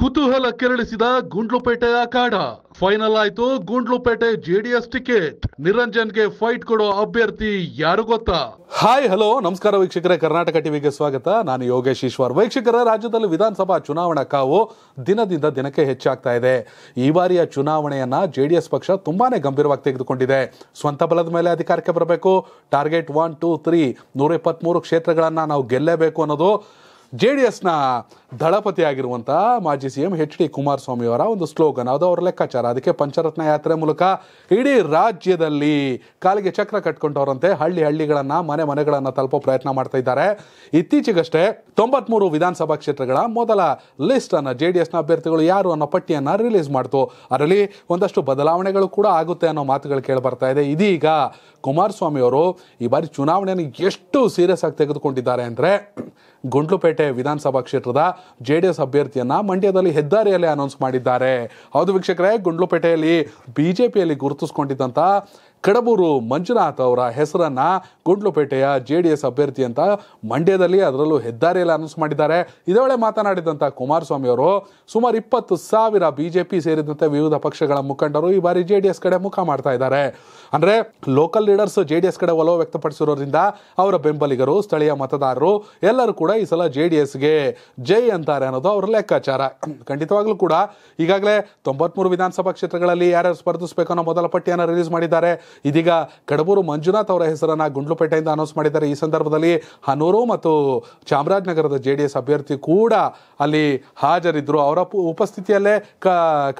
ಕುತೂಹಲ ಕೆರಳಿಸಿದ ಗುಂಡ್ಲುಪೇಟೆಯ ಕಾಡ ಫೈನಲ್ ಆಯ್ತು ಗುಂಡ್ಲುಪೇಟೆ ಜೆಡಿಎಸ್ ಟಿಕೆಟ್ ನಿರಂಜನ್ಗೆ ಫೈಟ್ ಕೊಡೋ ಅಭ್ಯರ್ಥಿ ಯಾರು ಗೊತ್ತಾ ಹಾಯ್ ಹಲೋ ನಮಸ್ಕಾರ ವೀಕ್ಷಕರೇ ಕರ್ನಾಟಕ ಟಿವಿಗೆ ಸ್ವಾಗತ ನಾನು ಯೋಗೇಶ್ ಈಶ್ವರ್ ವೀಕ್ಷಕರ ರಾಜ್ಯದಲ್ಲಿ ವಿಧಾನಸಭಾ ಚುನಾವಣಾ ಕಾವು ದಿನದಿಂದ ದಿನಕ್ಕೆ ಹೆಚ್ಚಾಗ್ತಾ ಇದೆ ಈ ಬಾರಿಯ ಚುನಾವಣೆಯನ್ನ ಜೆಡಿಎಸ್ ಪಕ್ಷ ತುಂಬಾನೇ ಗಂಭೀರವಾಗಿ ತೆಗೆದುಕೊಂಡಿದೆ ಸ್ವಂತ ಬಲದ ಮೇಲೆ ಅಧಿಕಾರಕ್ಕೆ ಬರಬೇಕು ಟಾರ್ಗೆಟ್ ಒನ್ ಟೂ ತ್ರೀ ನೂರ ಇಪ್ಪತ್ಮೂರು ಕ್ಷೇತ್ರಗಳನ್ನ ನಾವು ಗೆಲ್ಲೇಬೇಕು ಅನ್ನೋದು ಜೆ ಡಿ ಎಸ್ನ ದಳಪತಿ ಆಗಿರುವಂತಹ ಮಾಜಿ C M H D Kumaraswamy ಅವರ ಒಂದು ಸ್ಲೋಗನ್ ಅದು ಅವರ ಲೆಕ್ಕಾಚಾರ ಅದಕ್ಕೆ ಪಂಚರತ್ನ ಯಾತ್ರೆ ಮೂಲಕ ಇಡೀ ರಾಜ್ಯದಲ್ಲಿ ಕಾಲಿಗೆ ಚಕ್ರ ಕಟ್ಕೊಂಡವರಂತೆ ಹಳ್ಳಿ ಹಳ್ಳಿಗಳನ್ನ ಮನೆ ಮನೆಗಳನ್ನು ತಲುಪೋ ಪ್ರಯತ್ನ ಮಾಡ್ತಾ ಇದ್ದಾರೆ ಇತ್ತೀಚೆಗಷ್ಟೇ ತೊಂಬತ್ಮೂರು ವಿಧಾನಸಭಾ ಕ್ಷೇತ್ರಗಳ ಮೊದಲ ಲಿಸ್ಟ್ ಅನ್ನು ಜೆ ಡಿ ಎಸ್ನ ಅಭ್ಯರ್ಥಿಗಳು ಯಾರು ಅನ್ನೋ ಪಟ್ಟಿಯನ್ನು ರಿಲೀಸ್ ಮಾಡ್ತು ಅದರಲ್ಲಿ ಒಂದಷ್ಟು ಬದಲಾವಣೆಗಳು ಕೂಡ ಆಗುತ್ತೆ ಅನ್ನೋ ಮಾತುಗಳು ಬರ್ತಾ ಇದೆ ಇದೀಗ ಕುಮಾರಸ್ವಾಮಿ ಅವರು ಈ ಬಾರಿ ಚುನಾವಣೆಯನ್ನು ಎಷ್ಟು ಸೀರಿಯಸ್ ಆಗಿ ತೆಗೆದುಕೊಂಡಿದ್ದಾರೆ ಅಂದರೆ ಗುಂಡ್ಲುಪೇಟೆ ವಿಧಾನಸಭಾ ಕ್ಷೇತ್ರದ ಜೆ ಡಿ ಎಸ್ ಅಭ್ಯರ್ಥಿಯನ್ನು ಮಂಡ್ಯದಲ್ಲಿ ಹೆದ್ದಾರಿಯಲ್ಲಿ ಅನೌನ್ಸ್ ಮಾಡಿದ್ದಾರೆ ಹೌದು ವೀಕ್ಷಕರೇ ಗುಂಡ್ಲುಪೇಟೆಯಲ್ಲಿ ಬಿಜೆಪಿಯಲ್ಲಿ ಗುರುತಿಸಿಕೊಂಡಿದ್ದಂತ ಗುರುತಿಸ್ಕೊಂಡಿದ್ದಂಥ ಕಡಬೂರು ಮಂಜುನಾಥ್ ಅವರ ಹೆಸರನ್ನು ಗುಂಡ್ಲುಪೇಟೆಯ ಜೆ ಡಿ ಎಸ್ ಅಭ್ಯರ್ಥಿ ಅಂತ ಮಂಡ್ಯದಲ್ಲಿ ಅದರಲ್ಲೂ ಹೆದ್ದಾರಿಯಲ್ಲಿ ಅನೌನ್ಸ್ ಮಾಡಿದ್ದಾರೆ ಇದೇ ವೇಳೆ ಮಾತನಾಡಿದಂಥ ಕುಮಾರಸ್ವಾಮಿ ಅವರು ಸುಮಾರು ಇಪ್ಪತ್ತು ಸಾವಿರ ಬಿ ಜೆ ಪಿ ಸೇರಿದಂತೆ ವಿವಿಧ ಪಕ್ಷಗಳ ಮುಖಂಡರು ಈ ಬಾರಿ ಜೆ ಡಿ ಎಸ್ ಕಡೆ ಮುಖ ಮಾಡ್ತಾ ಇದ್ದಾರೆ ಅಂದರೆ local leaders J D S ಕಡೆ ಒಲವು ವ್ಯಕ್ತಪಡಿಸಿರೋದ್ರಿಂದ ಅವರ ಬೆಂಬಲಿಗರು ಸ್ಥಳೀಯ ಮತದಾರರು ಎಲ್ಲರೂ ಕೂಡ ಈ ಸಲ ಜೆ ಡಿ ಎಸ್ಗೆ ಜೈ ಅಂತಾರೆ ಅನ್ನೋದು ಅವರ ಲೆಕ್ಕಾಚಾರ ಖಂಡಿತವಾಗ್ಲೂ ಕೂಡ ಈಗಾಗಲೇ ತೊಂಬತ್ಮೂರು ವಿಧಾನಸಭಾ ಕ್ಷೇತ್ರಗಳಲ್ಲಿ ಯಾರ್ಯಾರು ಸ್ಪರ್ಧಿಸಬೇಕು ಅನ್ನೋ ಮೊದಲ ಪಟ್ಟಿಯನ್ನು ರಿಲೀಸ್ ಮಾಡಿದ್ದಾರೆ ಇದೀಗ ಕಡಬೂರು ಮಂಜುನಾಥ್ ಅವರ ಹೆಸರನ್ನು ಗುಂಡ್ಲುಪೇಟೆಯಿಂದ ಅನೌನ್ಸ್ ಮಾಡಿದ್ದಾರೆ ಈ ಸಂದರ್ಭದಲ್ಲಿ ಹನೂರು ಮತ್ತು ಚಾಮರಾಜನಗರದ ಜೆ ಡಿ ಎಸ್ ಅಭ್ಯರ್ಥಿ ಕೂಡ ಅಲ್ಲಿ ಹಾಜರಿದ್ದರು ಅವರ ಉಪಸ್ಥಿತಿಯಲ್ಲೇ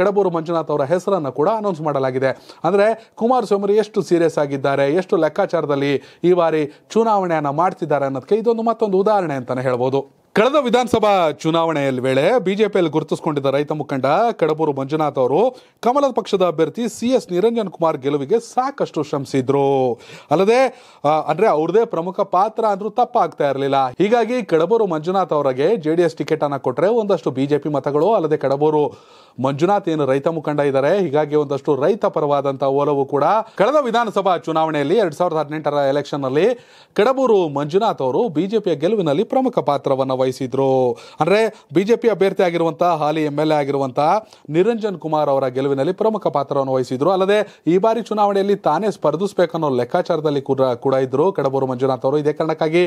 ಕಡಬೂರು ಮಂಜುನಾಥ್ ಅವರ ಹೆಸರನ್ನು ಕೂಡ ಅನೌನ್ಸ್ ಮಾಡಲಾಗಿದೆ ಅಂದರೆ ಕುಮಾರಸ್ವಾಮಿ ಎಷ್ಟು ಸೀರಿಯಸ್ ಆಗಿದ್ದಾರೆ ಎಷ್ಟು ಲೆಕ್ಕಾಚಾರದಲ್ಲಿ ಈ ಬಾರಿ ಚುನಾವಣೆಯನ್ನು ಮಾಡ್ತಿದ್ದಾರೆ ಅನ್ನೋದಕ್ಕೆ ಇದೊಂದು ಮತ್ತೊಂದು ಉದಾಹರಣೆ ಅಂತಲೇ ಹೇಳ್ಬೋದು ಕಳೆದ ವಿಧಾನಸಭಾ ಚುನಾವಣೆಯ ವೇಳೆ ಬಿಜೆಪಿಯಲ್ಲಿ ಗುರುತಿಸಿಕೊಂಡಿದ್ದ ರೈತ ಮುಖಂಡ ಕಡಬೂರು ಮಂಜುನಾಥ್ ಅವರು ಕಮಲದ ಪಕ್ಷದ ಅಭ್ಯರ್ಥಿ ಸಿ ಎಸ್ ನಿರಂಜನ್ ಕುಮಾರ್ ಗೆಲುವಿಗೆ ಸಾಕಷ್ಟು ಶ್ರಮಿಸಿದ್ರು ಅಲ್ಲದೆ ಅಂದ್ರೆ ಅವ್ರದೇ ಪ್ರಮುಖ ಪಾತ್ರ ಅಂದ್ರೂ ತಪ್ಪಾಗ್ತಾ ಇರಲಿಲ್ಲ ಹೀಗಾಗಿ ಕಡಬೂರು ಮಂಜುನಾಥ್ ಅವರಿಗೆ ಜೆಡಿಎಸ್ ಟಿಕೆಟ್ ಅನ್ನ ಕೊಟ್ಟರೆ ಒಂದಷ್ಟು ಬಿಜೆಪಿ ಮತಗಳು ಅಲ್ಲದೆ ಕಡಬೂರು ಮಂಜುನಾಥ್ ಏನು ರೈತ ಮುಖಂಡ ಇದ್ದಾರೆ ಹೀಗಾಗಿ ಒಂದಷ್ಟು ರೈತ ಪರವಾದಂತಹ ಓಲವು ಕೂಡ ಕಳೆದ ವಿಧಾನಸಭಾ ಚುನಾವಣೆಯಲ್ಲಿ ಎರಡ್ ಸಾವಿರದ ಹದಿನೆಂಟರ ಎಲೆಕ್ಷನ್ ನಲ್ಲಿ ಕಡಬೂರು ಮಂಜುನಾಥ್ ಅವರು ಬಿಜೆಪಿಯ ಗೆಲುವಿನಲ್ಲಿ ಪ್ರಮುಖ ಪಾತ್ರವನ್ನು ವಹಿಸಿದ್ದಾರೆ ಬಯಸಿದ್ರು ಅಂದ್ರೆ ಬಿಜೆಪಿ ಅಭ್ಯರ್ಥಿ ಆಗಿರುವಂತಹ ಹಾಲಿ ಎಂ ಎಲ್ ಎ ಆಗಿರುವಂತಹ ನಿರಂಜನ್ ಕುಮಾರ್ ಅವರ ಗೆಲುವಿನಲ್ಲಿ ಪ್ರಮುಖ ಪಾತ್ರವನ್ನು ವಹಿಸಿದ್ರು ಅಲ್ಲದೆ ಈ ಬಾರಿ ಚುನಾವಣೆಯಲ್ಲಿ ತಾನೇ ಸ್ಪರ್ಧಿಸಬೇಕನ್ನೋ ಲೆಕ್ಕಾಚಾರದಲ್ಲಿ ಕೂಡ ಕೂಡ ಇದ್ರು ಕಡಬೂರು ಮಂಜುನಾಥ್ ಅವರು ಇದೇ ಕಾರಣಕ್ಕಾಗಿ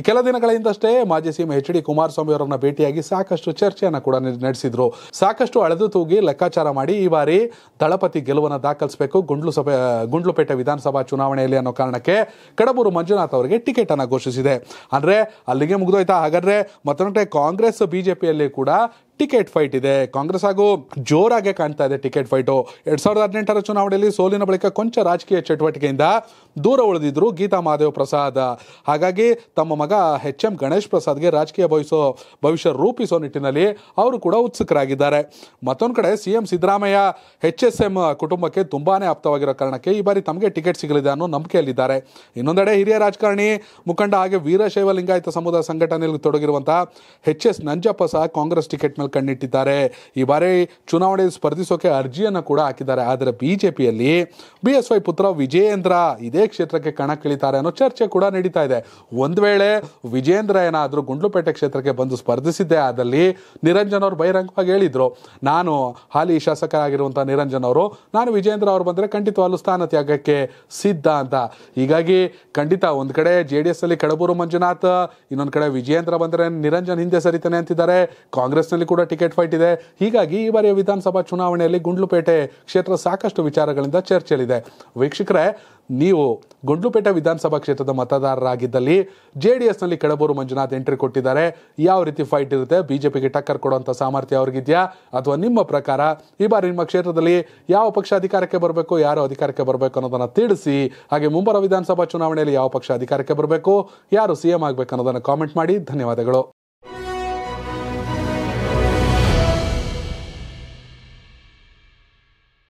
ಈ ಕೆಲ ದಿನಗಳ ಹಿಂದಷ್ಟೇ ಮಾಜಿ ಸಿಎಂ ಎಚ್ ಡಿ ಕುಮಾರಸ್ವಾಮಿ ಅವರನ್ನ ಭೇಟಿಯಾಗಿ ಸಾಕಷ್ಟು ಚರ್ಚೆಯನ್ನು ಕೂಡ ನಡೆಸಿದ್ರು ಸಾಕಷ್ಟು ಅಳೆದು ತೂಗಿ ಲೆಕ್ಕಾಚಾರ ಮಾಡಿ ಈ ಬಾರಿ ದಳಪತಿ ಗೆಲುವನ್ನು ದಾಖಲಿಸಬೇಕು ಗುಂಡ್ಲು ಸಭೆ ಗುಂಡ್ಲುಪೇಟೆ ವಿಧಾನಸಭಾ ಚುನಾವಣೆಯಲ್ಲಿ ಅನ್ನೋ ಕಾರಣಕ್ಕೆ ಕಡಬೂರು ಮಂಜುನಾಥ್ ಅವರಿಗೆ ಟಿಕೆಟ್ ಅನ್ನು ಘೋಷಿಸಿದೆ ಅಂದ್ರೆ ಅಲ್ಲಿಗೆ ಮುಗಿದೋಯ್ತಾ ಹಾಗಾದ್ರೆ మొత్తం అంటే కాంగ్రెస్ బీజేపీ కూడా ಟಿಕೆಟ್ ಫೈಟ್ ಇದೆ ಕಾಂಗ್ರೆಸ್ ಹಾಗೂ ಜೋರಾಗೆ ಕಾಣ್ತಾ ಇದೆ ಟಿಕೆಟ್ ಫೈಟು ಎರಡ್ ಸಾವಿರದ ಹದಿನೆಂಟರ ಚುನಾವಣೆಯಲ್ಲಿ ಸೋಲಿನ ಬಳಿಕ ಕೊಂಚ ರಾಜಕೀಯ ಚಟುವಟಿಕೆಯಿಂದ ದೂರ ಉಳಿದಿದ್ರು ಗೀತಾ ಮಹಾದೇವ್ ಪ್ರಸಾದ್ ಹಾಗಾಗಿ ತಮ್ಮ ಮಗ ಎಚ್ ಎಂ ಗಣೇಶ್ ಪ್ರಸಾದ್ಗೆ ರಾಜಕೀಯ ಬಯಸೋ ಭವಿಷ್ಯ ರೂಪಿಸೋ ನಿಟ್ಟಿನಲ್ಲಿ ಅವರು ಕೂಡ ಉತ್ಸುಕರಾಗಿದ್ದಾರೆ ಮತ್ತೊಂದು ಕಡೆ C M Siddaramaiah H S M ಕುಟುಂಬಕ್ಕೆ ತುಂಬಾನೇ ಆಪ್ತವಾಗಿರೋ ಕಾರಣಕ್ಕೆ ಈ ಬಾರಿ ತಮಗೆ ಟಿಕೆಟ್ ಸಿಗಲಿದೆ ಅನ್ನೋ ನಂಬಿಕೆಯಲ್ಲಿದ್ದಾರೆ ಇನ್ನೊಂದೆಡೆ ಹಿರಿಯ ರಾಜಕಾರಣಿ ಮುಖಂಡ ಹಾಗೆ ವೀರಶೈವ ಲಿಂಗಾಯತ ಸಮುದಾಯ ಸಂಘಟನೆಯಲ್ಲಿ ತೊಡಗಿರುವಂತಹ ಎಚ್ ಎಸ್ ನಂಜಪ್ಪ ಸಹ ಕಾಂಗ್ರೆಸ್ ಟಿಕೆಟ್ ಕಣ್ಣಿಟ್ಟಿದ್ದಾರೆ ಈ ಬಾರಿ ಚುನಾವಣೆ ಸ್ಪರ್ಧಿಸೋಕೆ ಅರ್ಜಿಯನ್ನು ಕೂಡ ಹಾಕಿದ್ದಾರೆ ಆದರೆ ಬಿಜೆಪಿಯಲ್ಲಿ ಬಿ ಎಸ್ ವೈ ಪುತ್ರ ವಿಜಯೇಂದ್ರ ಇದೇ ಕ್ಷೇತ್ರಕ್ಕೆ ಕಣಕ್ಕಿಳಿತಾರೆ ಅನ್ನೋ ಚರ್ಚೆ ಕೂಡ ನಡೀತಾ ಇದೆ ಒಂದು ವೇಳೆ ವಿಜೇಂದ್ರ ಏನಾದರೂ ಗುಂಡ್ಲುಪೇಟೆ ಕ್ಷೇತ್ರಕ್ಕೆ ಬಂದು ಸ್ಪರ್ಧಿಸಿದ್ದೆ ಆದಲ್ಲಿ ನಿರಂಜನ್ ಅವರು ಬಹಿರಂಗವಾಗಿ ಹೇಳಿದರು ನಾನು ಹಾಲಿ ಶಾಸಕರಾಗಿರುವಂಥ ನಿರಂಜನ್ ಅವರು ನಾನು ವಿಜಯೇಂದ್ರ ಅವರು ಬಂದರೆ ಅಲ್ಲೂ ಸ್ಥಾನ ತ್ಯಾಗಕ್ಕೆ ಸಿದ್ಧ ಅಂತ ಹೀಗಾಗಿ ಖಂಡಿತ ಒಂದು ಕಡೆ ಜೆ ಡಿ ಎಸ್ ಅಲ್ಲಿ ಕಡಬೂರು ಮಂಜುನಾಥ್ ಇನ್ನೊಂದು ಕಡೆ ವಿಜಯೇಂದ್ರ ಬಂದರೆ ನಿರಂಜನ್ ಹಿಂದೆ ಸರಿತಾನೆ ಅಂತಿದ್ದಾರೆ ಕಾಂಗ್ರೆಸ್ನಲ್ಲಿ ಕೂಡ ಕೂಡ ಟಿಕೆಟ್ ಫೈಟ್ ಇದೆ ಹೀಗಾಗಿ ಈ ಬಾರಿಯ ವಿಧಾನಸಭಾ ಚುನಾವಣೆಯಲ್ಲಿ ಗುಂಡ್ಲುಪೇಟೆ ಕ್ಷೇತ್ರ ಸಾಕಷ್ಟು ವಿಚಾರಗಳಿಂದ ಚರ್ಚೆಯಲ್ಲಿದೆ ವೀಕ್ಷಕರೇ ನೀವು ಗುಂಡ್ಲುಪೇಟೆ ವಿಧಾನಸಭಾ ಕ್ಷೇತ್ರದ ಮತದಾರರಾಗಿದ್ದಲ್ಲಿ ಜೆ ಡಿ ಎಸ್ನಲ್ಲಿ ಕೆಳಬೂರು ಮಂಜುನಾಥ್ ಎಂಟ್ರಿ ಕೊಟ್ಟಿದ್ದಾರೆ ಯಾವ ರೀತಿ ಫೈಟ್ ಇರುತ್ತೆ ಬಿಜೆಪಿಗೆ ಟಕ್ಕರ್ ಕೊಡುವಂಥ ಸಾಮರ್ಥ್ಯ ಅವ್ರಿಗಿದೆಯಾ ಅಥವಾ ನಿಮ್ಮ ಪ್ರಕಾರ ಈ ಬಾರಿ ನಿಮ್ಮ ಕ್ಷೇತ್ರದಲ್ಲಿ ಯಾವ ಪಕ್ಷ ಅಧಿಕಾರಕ್ಕೆ ಬರಬೇಕು ಯಾರು ಅಧಿಕಾರಕ್ಕೆ ಬರಬೇಕು ಅನ್ನೋದನ್ನು ತಿಳಿಸಿ ಹಾಗೆ ಮುಂಬರುವ ವಿಧಾನಸಭಾ ಚುನಾವಣೆಯಲ್ಲಿ ಯಾವ ಪಕ್ಷ ಅಧಿಕಾರಕ್ಕೆ ಬರಬೇಕು ಯಾರು ಸಿ ಆಗಬೇಕು ಅನ್ನೋದನ್ನು ಕಾಮೆಂಟ್ ಮಾಡಿ ಧನ್ಯವಾದಗಳು